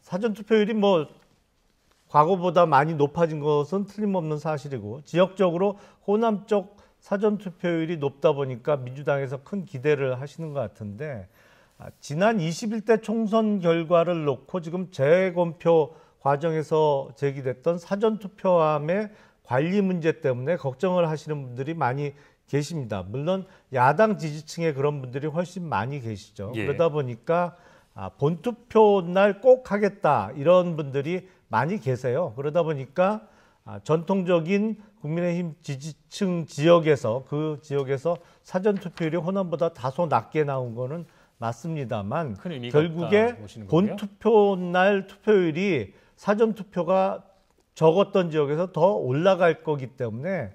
사전 투표율이 뭐 과거보다 많이 높아진 것은 틀림없는 사실이고 지역적으로 호남 쪽 사전 투표율이 높다 보니까 민주당에서 큰 기대를 하시는 것 같은데 아, 지난 21대 총선 결과를 놓고 지금 재검표 과정에서 제기됐던 사전 투표함의 관리 문제 때문에 걱정을 하시는 분들이 많이 계십니다. 물론 야당 지지층에 그런 분들이 훨씬 많이 계시죠. 예. 그러다 보니까 아, 본투표 날 꼭 하겠다 이런 분들이 많이 계세요. 그러다 보니까 아, 전통적인 국민의힘 지지층 지역에서 그 지역에서 사전 투표율이 호남보다 다소 낮게 나온 거는 맞습니다만 결국에 본 투표 날 투표율이 사전 투표가 적었던 지역에서 더 올라갈 거기 때문에